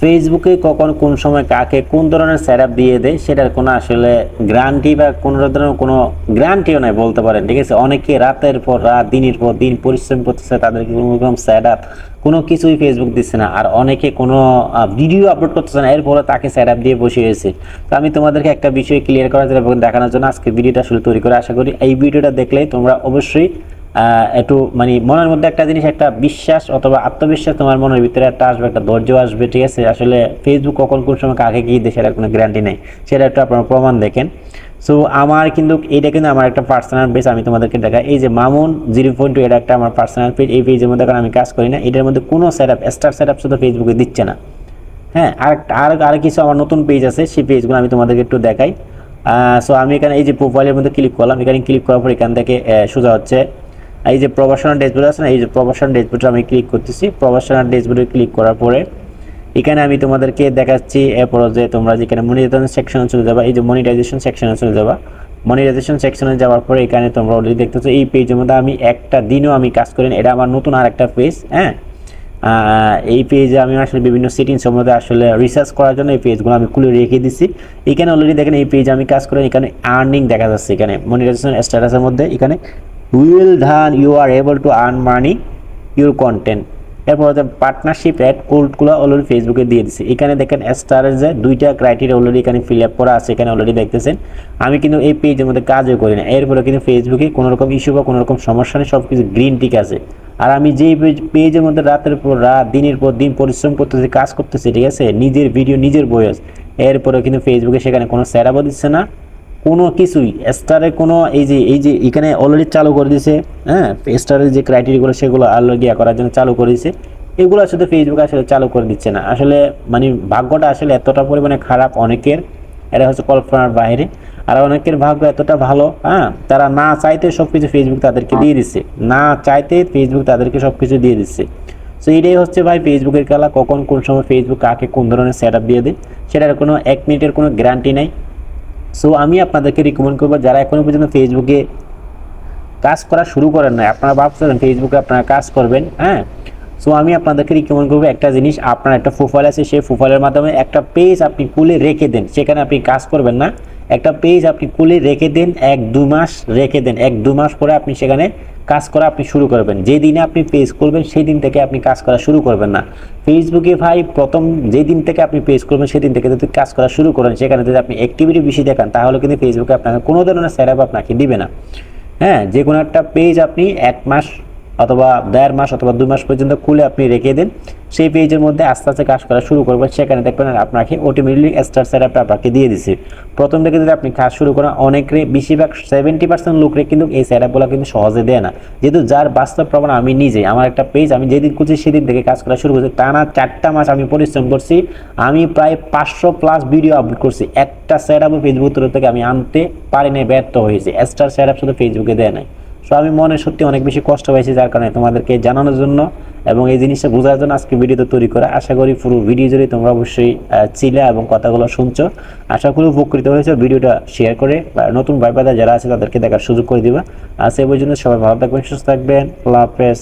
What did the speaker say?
ফেসবুকে কখন কোন সময় কাকে কোন ধরনের স্যারাপ দিয়ে দেয় সেটার কোনো আসলে গ্রান্টি বা কোনো ধরনের কোনো গ্রান্টিও নাই বলতে পারেন ঠিক আছে অনেকে রাতের পর রাত দিনের পর দিন পরিশ্রম করতেছে তাদেরকে কোনো রকম স্যারাপ কোনো কিছুই ফেসবুক দিচ্ছে না আর অনেকে কোনো ভিডিও আপলোড করতেছে না এরপরে তাকে স্যারাপ দিয়ে বসে হয়েছে তো আমি তোমাদেরকে একটা বিষয় ক্লিয়ার করার জন্য দেখানোর জন্য আজকে ভিডিওটা আসলে তৈরি করে আশা করি এই ভিডিওটা দেখলে তোমরা অবশ্যই একটু মানে মনের মধ্যে একটা জিনিস একটা বিশ্বাস অথবা আত্মবিশ্বাস তোমার মনের ভিতরে একটা আসবে একটা ধৈর্য আসবে ঠিক আছে আসলে ফেসবুক কখন কোন সময় কাকে গিয়ে দেয় সেটার কোনো গ্যারান্টি নেই সেটা একটু আপনার প্রমাণ দেখেন সো আমার কিন্তু এটা কিন্তু আমার একটা পার্সোনাল পেজ আমি তোমাদেরকে দেখা এই যে মামুন জিরো পয়েন্ট টু এটা একটা আমার পার্সোনাল পেজ এই পেজের মধ্যে কারণ আমি কাজ করি না এটার মধ্যে কোনো set up star set up শুধু ফেসবুকে দিচ্ছে না হ্যাঁ আর আর আর কিছু আমার নতুন পেজ আছে সেই পেজগুলো আমি তোমাদেরকে একটু দেখাই সো আমি এখানে এই যে প্রোফাইলের মধ্যে ক্লিক করলাম এখানে ক্লিক করার পর এখান থেকে সোজা হচ্ছে এই যে প্রফেশনাল ড্যাশবোর্ড আছে না এই যে প্রফেশনাল ড্যাশবোর্ডে আমি ক্লিক করতেছি প্রফেশনাল ড্যাশবোর্ডে ক্লিক করার পরে এখানে আমি তোমাদেরকে দেখাচ্ছি এরপর যে তোমরা যেখানে মনিটাইজেশন সেকশনে চলে যাবা এই যে মনিটাইজেশন সেকশনে চলে যাবা মনিটাইজেশন সেকশনে যাওয়ার পরে এখানে তোমরা অলরেডি দেখতেছো এই পেজের মধ্যে আমি একটা দিনও আমি কাজ করি এটা আমার নতুন আর একটা পেজ হ্যাঁ এই পেজে আমি আসলে বিভিন্ন সিটিং সম্বন্ধে আসলে রিসার্চ করার জন্য এই পেজগুলো আমি খুলে রেখে দিছি এখানে অলরেডি দেখেন এই পেজে আমি কাজ করি এখানে আর্নিং দেখা যাচ্ছে এখানে মনিটাইজেশন স্ট্যাটাসের মধ্যে এখানে will then you are able to earn money your content এরপর হচ্ছে পার্টনারশিপ অ্যাড কোল্ডগুলো অলরেডি ফেসবুকে দিয়ে দিচ্ছে এখানে দেখেন স্টারের যে দুইটা ক্রাইটেরিয়া অলরেডি এখানে ফিল আপ করা আছে এখানে অলরেডি দেখতেছেন আমি কিন্তু এই পেজের মধ্যে কাজও করি না এরপরে কিন্তু ফেসবুকে কোনো রকম ইস্যু বা কোনো রকম সমস্যা নেই সব কিছু গ্রিন টিক আছে আর আমি যেই পেজের মধ্যে রাতের পর রাত দিনের পর দিন পরিশ্রম করতেছি কাজ করতেছি ঠিক আছে নিজের ভিডিও নিজের বয়স এরপরে কিন্তু ফেসবুকে সেখানে কোনো স্যারাবো দিচ্ছে না কোনো কিছুই স্টারে কোনো এই যে এই যে এখানে অলরেডি চালু করে দিছে হ্যাঁ স্টারের যে ক্রাইটেরিয়াগুলো সেগুলো অলরেডি গিয়া করার জন্য চালু করে দিছে এগুলো শুধু ফেসবুক আসলে চালু করে দিচ্ছে না আসলে মানে ভাগ্যটা আসলে এতটা পরিমাণে খারাপ অনেকের এটা হচ্ছে কল্পনার বাইরে আর অনেকের ভাগ্য এতটা ভালো হ্যাঁ তারা না চাইতে সব কিছু ফেসবুক তাদেরকে দিয়ে দিচ্ছে না চাইতে ফেসবুক তাদেরকে সব কিছু দিয়ে দিচ্ছে সো এটাই হচ্ছে ভাই ফেসবুকের খেলা কখন কোন সময় ফেসবুক কাকে কোন ধরনের সেট দিয়ে দেয় সেটার কোনো এক মিনিটের কোনো গ্যারান্টি নাই সো আমি আপনাদেরকে রিকমেন্ড করবো যারা এখনও পর্যন্ত ফেসবুকে কাজ করা শুরু করেন না আপনারা ভাবছেন ফেসবুকে আপনারা কাজ করবেন হ্যাঁ সো আমি আপনাদেরকে রিকমেন্ড করবো একটা জিনিস আপনার একটা প্রোফাইল আছে সেই প্রোফাইলের মাধ্যমে একটা পেজ আপনি খুলে রেখে দেন সেখানে আপনি কাজ করবেন না একটা পেজ আপনি খুলে রেখে দেন এক দু মাস রেখে দেন এক দু মাস পরে আপনি সেখানে কাজ করা আপনি শুরু করবেন যে দিনে আপনি পেজ করবেন সেই দিন থেকে আপনি কাজ করা শুরু করবেন না ফেসবুকে ভাই প্রথম যে দিন থেকে আপনি পেজ করবেন সেদিন থেকে যদি কাজ করা শুরু করেন সেখানে যদি আপনি অ্যাক্টিভিটি বেশি দেখান তাহলে কিন্তু ফেসবুকে আপনাকে কোনো ধরনের স্যারাপ আপনাকে দিবে না হ্যাঁ যে কোনো একটা পেজ আপনি এক মাস অথবা দেড় মাস অথবা দুই মাস পর্যন্ত খুলে আপনি রেখে দেন সেই পেজের মধ্যে আস্তে আস্তে কাজ করা শুরু করবেন সেখানে দেখবেন আপনাকে অটোমেটিক স্টার সেটআপটা আপনাকে দিয়ে দিছে প্রথম থেকে যদি আপনি কাজ শুরু করেন অনেকরে বেশিরভাগ সেভেন্টি পার্সেন্ট লোকরে কিন্তু এই সেটআপগুলো কিন্তু সহজে দেয় না যেহেতু যার বাস্তব প্রমাণ আমি নিজে আমার একটা পেজ আমি যেদিন করছি সেদিন থেকে কাজ করা শুরু করছি টানা চারটা মাস আমি পরিশ্রম করছি আমি প্রায় পাঁচশো প্লাস ভিডিও আপলোড করছি একটা সেটআপও ফেসবুক থেকে আমি আনতে পারি নাই ব্যর্থ হয়েছে স্টার সেটআপ শুধু ফেসবুকে দেয় নাই সো আমি মনে সত্যি অনেক বেশি কষ্ট পাইছি যার কারণে তোমাদেরকে জানানোর জন্য এবং এই জিনিসটা বোঝার জন্য আজকে ভিডিওটা তৈরি করা আশা করি পুরো ভিডিও জুড়ে তোমরা অবশ্যই চিলে এবং কথাগুলো শুনছো আশা করি উপকৃত হয়েছে ভিডিওটা শেয়ার করে নতুন ভাই যারা আছে তাদেরকে দেখার সুযোগ করে দিবা আর সেই জন্য সবাই ভালো থাকবেন সুস্থ থাকবেন আল্লাহ হাফেজ